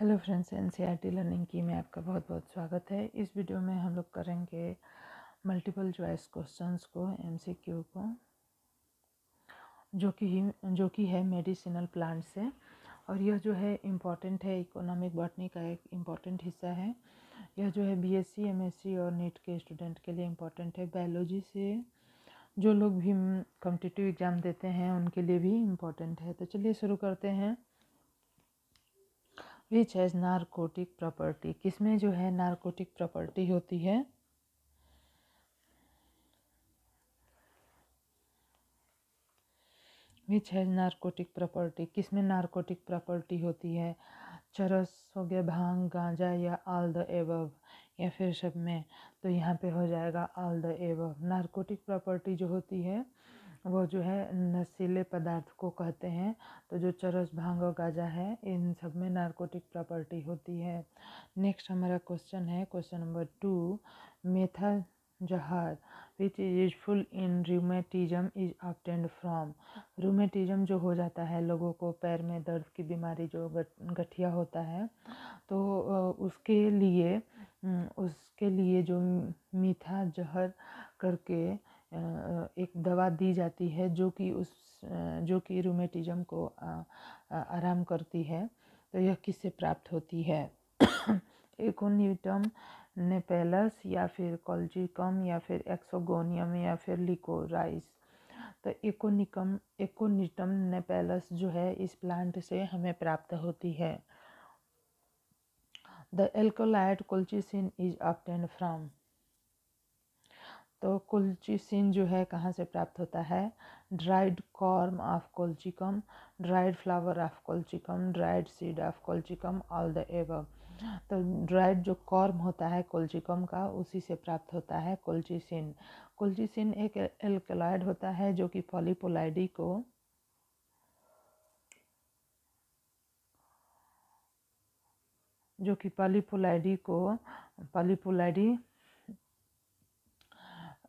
hello friends N C R T learning की में आपका बहुत बहुत स्वागत है इस वीडियो में हम लोग करेंगे मल्टीपल चॉइस क्वेश्चंस को एम सी क्यू को जो कि जो कि है मेडिसिनल प्लांट से और यह जो है इम्पॉर्टेंट है इकोनॉमिक बॉटनी का एक इम्पॉर्टेंट हिस्सा है यह जो है B S C M S C और नीट के स्टूडेंट के लिए इम्पॉर्टेंट है बायोलॉजी से जो लोग भी कॉम्पिटिटिव एग्ज़ाम देते हैं उनके लिए भी इम्पॉर्टेंट है तो चलिए शुरू करते हैं विच हैज़ नारकोटिक प्रॉपर्टी किसमें जो है नारकोटिक प्रॉपर्टी होती है विच हैज़ नारकोटिक प्रॉपर्टी किसमें नारकोटिक प्रॉपर्टी होती है चरस हो गया भांग गांजा या आल द एवव या फिर सब में तो यहाँ पे हो जाएगा all the above narcotic property जो होती है वो जो है नशीले पदार्थ को कहते हैं तो जो चरस भांग और गाजा है इन सब में नारकोटिक प्रॉपर्टी होती है नेक्स्ट हमारा क्वेश्चन है क्वेश्चन नंबर टू मेथा जहर which is useful in rheumatism is obtained from rheumatism जो हो जाता है लोगों को पैर में दर्द की बीमारी जो गठिया होता है तो उसके लिए उसके लिए जो मीठा जहर करके एक दवा दी जाती है जो कि उस जो कि रूमेटिज़म को आराम करती है तो यह किससे प्राप्त होती है एकोन्यूटम नेपेलस या फिर कॉल्जिकम या फिर एक्सोगोनियम या फिर लिकोराइस तो एकोनिकम एकोनिटम नेपेलस जो है इस प्लांट से हमें प्राप्त होती है the alkaloid colchicine is obtained from तो कुलचीसिन जो है कहाँ से प्राप्त होता है dried corm of colchicum dried flower of colchicum dried seed of colchicum all the above तो ड्राइड जो कॉर्म होता है कोल्चिकम का उसी से प्राप्त होता है कोल्चिसिन कोल्चिसिन एक एल्कलाइड होता है जो कि पॉलीपोलाइडी को जो कि पॉलीपोलाइडी को पॉलीपोलाइडी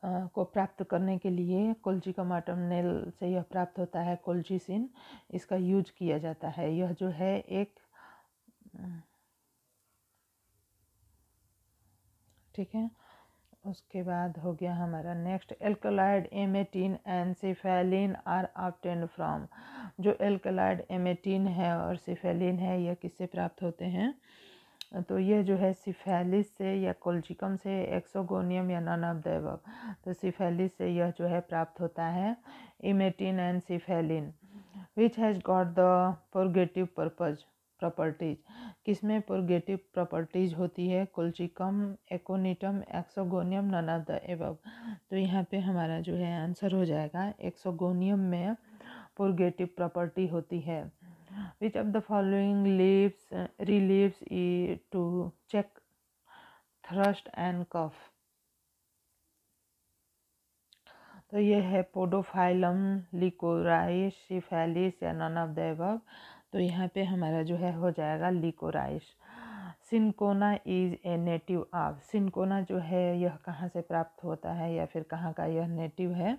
को प्राप्त करने के लिए कोल्जिकम आटम नेल से यह प्राप्त होता है सिन इसका यूज किया जाता है यह जो है एक हम्म, ठीक है उसके बाद हो गया हमारा next alkaloid emetine and cephaeline are obtained from जो एल्कलाइड एमेटीन है और सिफेलिन है यह किससे प्राप्त होते हैं तो यह जो है सिफेलिस से या कोल्जिकम से एक्सोगोनियम या नन ऑफ दैवक तो सिफेलिस से यह जो है प्राप्त होता है emetine and cephaeline which has got the purgative purpose properties किसमें पोर्गेटिव प्रॉपर्टीज होती है colchicum aconitum exogonium none of the above तो यहाँ पे हमारा जो है आंसर हो जाएगा एक्सोगोनियम में पोर्गेटिव प्रॉपर्टी होती है which of the following leaves uh, relieves e to check thrust and cough तो ये है पोडोफाइलम लिकोराइश सिफेलिस या नन ऑफ द एबव तो यहाँ पे हमारा जो है हो जाएगा liquorice cinchona is a native of cinchona जो है यह कहाँ से प्राप्त होता है या फिर कहाँ का यह नेटिव है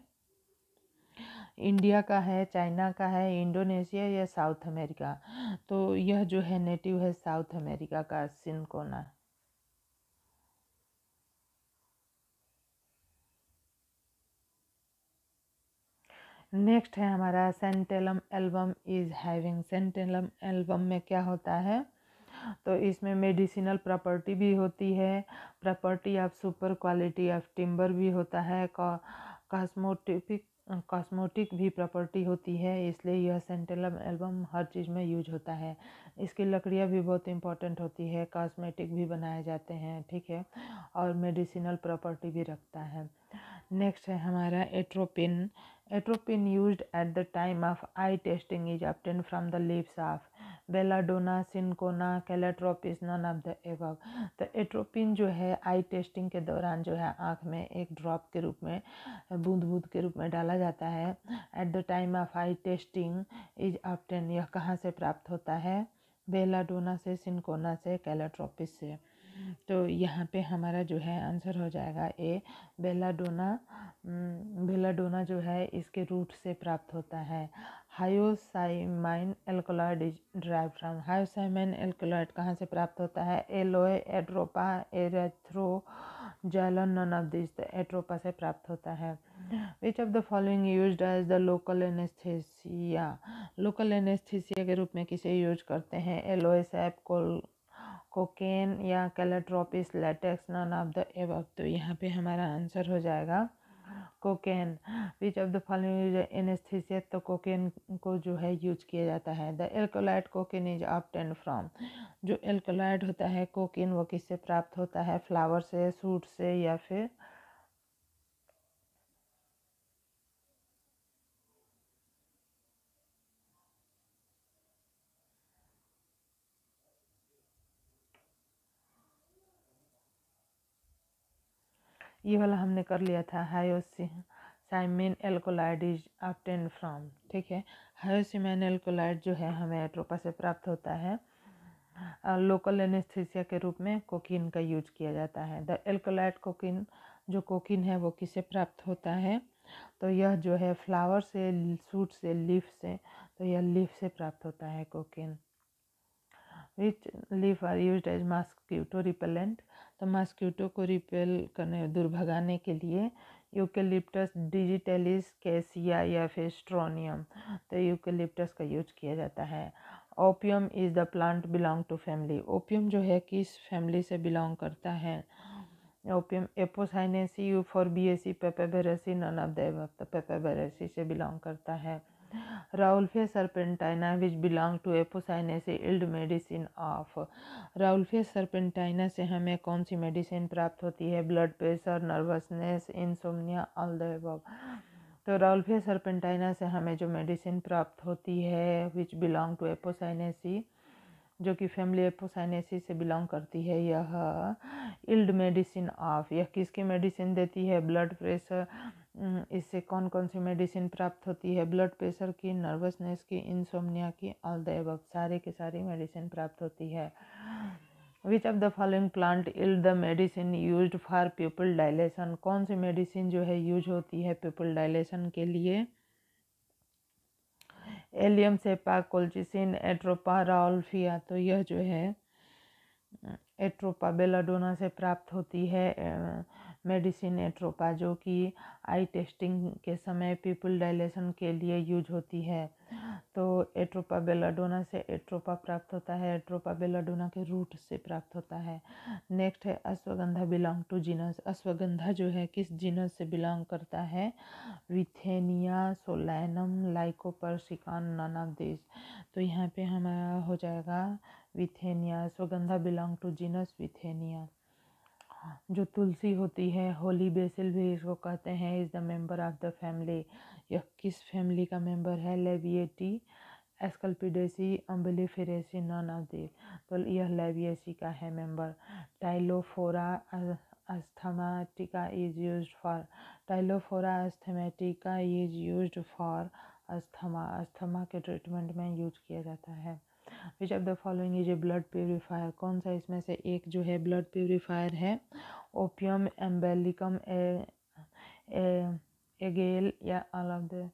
इंडिया का है चाइना का है इंडोनेशिया या साउथ अमेरिका तो यह जो है नेटिव है साउथ अमेरिका का सिनकोना नेक्स्ट है हमारा santalum album is having santalum album में क्या होता है तो इसमें मेडिसिनल प्रॉपर्टी भी होती है property of super quality of timber भी होता है कॉस्मोटिफिक कॉस्मोटिक भी प्रॉपर्टी होती है इसलिए यह सेंटेलम एल्बम हर चीज़ में यूज होता है इसकी लकड़ियाँ भी बहुत इंपॉर्टेंट होती है कॉस्मेटिक भी बनाए जाते हैं ठीक है और मेडिसिनल प्रॉपर्टी भी रखता है नेक्स्ट है हमारा atropine atropine use at the time of eye testing is obtained from the leaves of belladonna cinchona calotropis none of the above तो एट्रोपिन जो है आई टेस्टिंग के दौरान जो है आँख में एक ड्रॉप के रूप में बूंद बूंद के रूप में डाला जाता है at the time of eye testing is obtained यह कहाँ से प्राप्त होता है बेलाडोना से सिनकोना से कैलेट्रोपिस से तो यहाँ पे हमारा जो है आंसर हो जाएगा ए बेलाडोना बेलाडोना जो है इसके रूट से प्राप्त होता है hyoscyamine alkaloid is derived from hyoscyamine alkaloid कहाँ से प्राप्त होता है aloe atropa erythroxylon none of this atropa से प्राप्त होता है which of the following use as the local anaesthesia local anaesthesia के रूप में किसे यूज करते हैं एलोए सैप कोल कोकेन या calotropis latex none of the above तो यहाँ पे हमारा आंसर हो जाएगा cocaine which of the following use anaesthesia तो कोकेन को जो है यूज किया जाता है the alkaloid cocaine is obtained from जो एल्कोलाइट होता है कोकेन वो किससे प्राप्त होता है फ्लावर से सूट से या फिर ये वाला हमने कर लिया था hyoscyamine alkaloid is obtained from ठीक है हायोसीमैन एल्कोलाइड जो है हमें एट्रोपा से प्राप्त होता है लोकल एनेस्थीसिया के रूप में कोकीन का यूज किया जाता है द एल्कोलाइड कोकीन जो कोकिन है वो किसे प्राप्त होता है तो यह जो है फ्लावर से सूट से लीफ से तो यह लीफ से प्राप्त होता है cocaine Which leaf are use as mosquito repellent तो मॉस्क्यूटो को रिपेल करने दूर भगाने के लिए यूकेलिप्टस डिजिटेलिस कैसिया या फिर स्ट्रोनियम तो यूकेलिप्टस का यूज किया जाता है opium is the plant belong to family opium जो है किस फैमिली से बिलोंग करता है opium apocynaceae C papaveraceae none of the papaveraceae से बिलोंग करता है Raulfia serpentina which belong to Apocynaceae yield medicine of Raulfia serpentina से हमें कौन सी मेडिसिन प्राप्त होती है blood pressure nervousness insomnia all the above तो राउल्फिया सरपेंटाइना से हमें जो मेडिसिन प्राप्त होती है विच बिलोंग टू एपोसाइनेसी जो कि फैमिली एपोसाइनेसी से बिलोंग करती है यह इल्ड मेडिसिन ऑफ यह किसकी मेडिसिन देती है ब्लड प्रेशर हम्म, इससे कौन कौन सी मेडिसिन प्राप्त होती है ब्लड प्रेशर की नर्वसनेस की इंसोमनिया की ऑल द एब सारे के सारी मेडिसिन प्राप्त होती है which of the following plant yield the medicine use for pupil dilation कौन सी मेडिसिन जो है यूज होती है पीपल डायलेशन के लिए एलियम सेपा कोल्चिसिन एट्रोपा तो यह जो है एट्रोपा बेलाडोना से प्राप्त होती है मेडिसिन एट्रोपा जो कि आई टेस्टिंग के समय पीपल डायलेशन के लिए यूज होती है तो एट्रोपा बेलाडोना से एट्रोपा प्राप्त होता है एट्रोपा बेलाडोना के रूट से प्राप्त होता है नेक्स्ट है ashwagandha belong to genus ashwagandha जो है किस जीनस से बिलोंग करता है withania solanum lycopersicon none of this तो यहाँ पे हमारा हो जाएगा withania ashwagandha belong to genus withania जो तुलसी होती है होली बेसिल भी इसको कहते हैं is the member of the family यह किस फैमिली का मेंबर है लेवियटी एस्कल्पिडेसी अम्बलीफेरेसी नॉन ऑफ दी तो यह लेवियसी का है member tylophora asthmatica is use for tylophora asthmatica is use for asthma asthma के ट्रीटमेंट में यूज किया जाता है which of the following is a blood purifier कौन सा इसमें से एक जो है ब्लड प्योरीफायर है ओपियम एम्बेलिकम एगेल या ऑल ऑफ द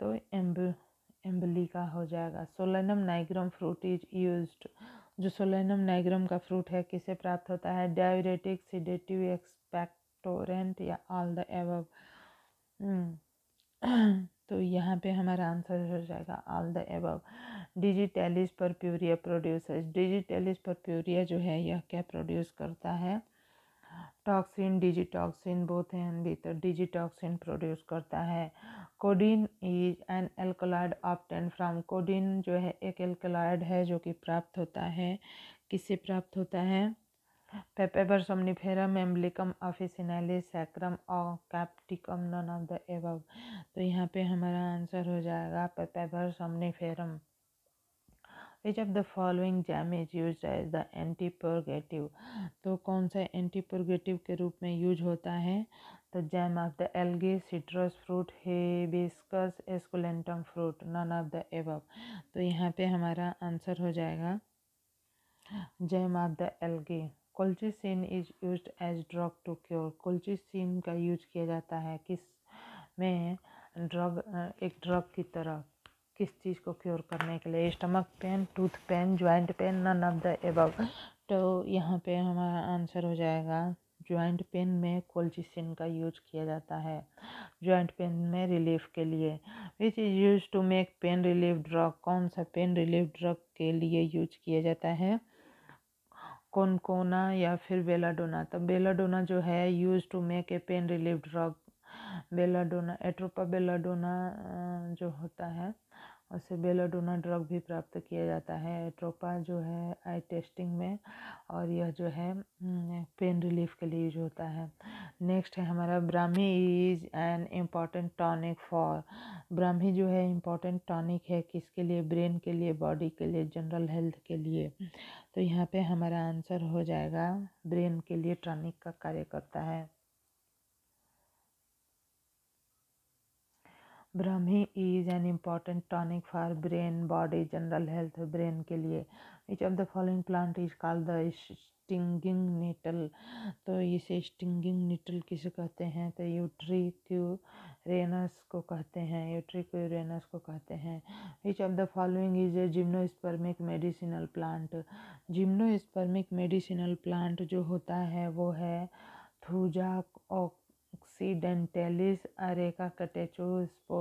तो एम्ब एम्बलिका हो जाएगा solanum nigrum fruit is use जो सोलेनम नाइग्रम का फ्रूट है किसे प्राप्त होता है डायबिटिक सीडेटिव एक्सपेक्टोरेंट या ऑल द एव तो यहाँ पे हमारा आंसर हो जाएगा all the above digitalis purpurea producers digitalis purpurea जो है यह क्या प्रोड्यूस करता है टॉक्सिन डिजिटॉक्सिन बोथ हैं भीतर डिजिटॉक्सिन प्रोड्यूस करता है codeine is an alkaloid obtained from codeine जो है एक एल्कोलाइड है जो कि प्राप्त होता है किससे प्राप्त होता है Papaver somniferum, emblicum officinale saccharum और capsicum none of the above तो यहाँ पे हमारा आंसर हो जाएगा papaver somniferum which of the following jam is use as the antipurgative तो कौन सा एंटीपर्गेटिव के रूप में यूज होता है तो जैम ऑफ द एल्गी citrus fruit hibiscus esculentum fruit none of the above तो यहाँ पे हमारा आंसर हो जाएगा जैम ऑफ द एल्गी colchicine is use as drug to cure colchicine का यूज किया जाता है किस में ड्रग uh, एक ड्रग की तरह किस चीज़ को क्योर करने के लिए stomach pain tooth pain joint pain none of the above तो यहाँ पे हमारा आंसर हो जाएगा ज्वाइंट पेन में कोल्चिसिन का यूज किया जाता है ज्वाइंट पेन में रिलीफ के लिए which is use to make pain relief drug कौन सा पेन रिलीफ ड्रग के लिए यूज किया जाता है कोनकोना या फिर बेलाडोना तो बेलाडोना जो है use to make a pain relief drug belladonna atropa belladonna जो होता है और से बेलोडोना ड्रग भी प्राप्त किया जाता है ट्रोपा जो है आई टेस्टिंग में और यह जो है पेन रिलीफ के लिए यूज होता है नेक्स्ट है हमारा brahmi is an important tonic for brahmi जो है इम्पॉर्टेंट टॉनिक है किसके लिए ब्रेन के लिए बॉडी के लिए जनरल हेल्थ के लिए तो यहाँ पे हमारा आंसर हो जाएगा ब्रेन के लिए टॉनिक का कार्य करता है brahmi is an important tonic for brain body general health brain के लिए which of the following plant is called the stinging nettle तो इसे स्टिंगिंग नीटल किसे कहते हैं तो यूट्रिक्यूरेनस को कहते हैं यूट्रिक्यूरेनस को कहते हैं which of the following is a gymnospermic medicinal plant gymnospermic medicinal plant जो होता है वो है थूजा ऑक accidentalis, अरेका कटेचो स्पो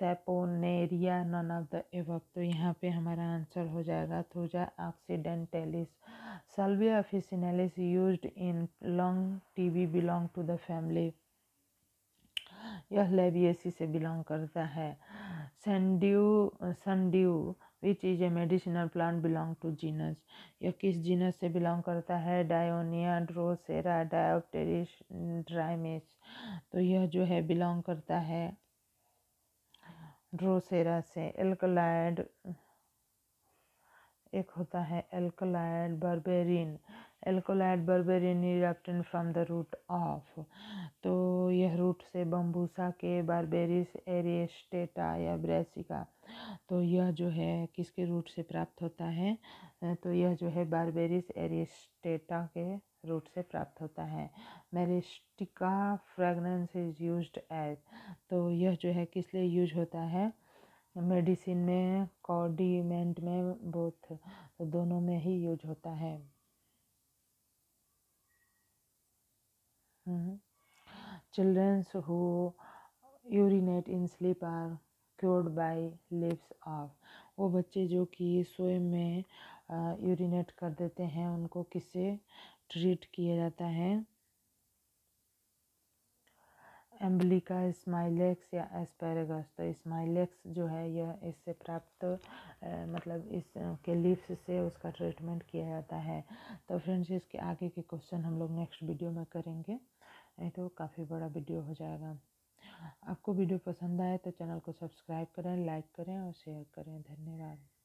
saponaria none of the above तो यहाँ पे हमारा आंसर हो जाएगा thuja occidentalis salvia officinalis use in lung टी TB belong to the family यह लेबियसी से बिलोंग करता है sundew sundew which is a medicinal plant belong to genus यह किस जीनस से बिलोंग करता है डायोनिया ड्रोसेरा डायोप्टेरिस ड्राइमेस तो यह जो है बिलोंग करता है ड्रोसेरा से एल्कलाइड एक होता है alkaloid berberine alkaloid berberine obtained from the root of तो यह रूट से बम्बूसा के बारबेरिस एरिएस्टेटा या ब्रेसिका तो यह जो है किसके रूट से प्राप्त होता है तो यह जो है बारबेरिस एरिएस्टेटा के रूट से प्राप्त होता है myristica fragrans is use as तो यह जो है किस लिए यूज होता है मेडिसिन में कॉडीमेंट में बोथ तो दोनों में ही यूज होता है childrens who urinate in sleep are cured by leaves of वो बच्चे जो कि सोए में यूरिनेट कर देते हैं उनको किससे ट्रीट किया जाता है एम्बलिका स्माइलेक्स या एस्पेरेगस तो स्माइलेक्स जो है यह इससे प्राप्त मतलब इस के लिप्स से उसका ट्रीटमेंट किया जाता है तो फ्रेंड्स इसके आगे के क्वेश्चन हम लोग नेक्स्ट वीडियो में करेंगे नहीं तो काफ़ी बड़ा वीडियो हो जाएगा आपको वीडियो पसंद आए तो चैनल को सब्सक्राइब करें लाइक करें और शेयर करें धन्यवाद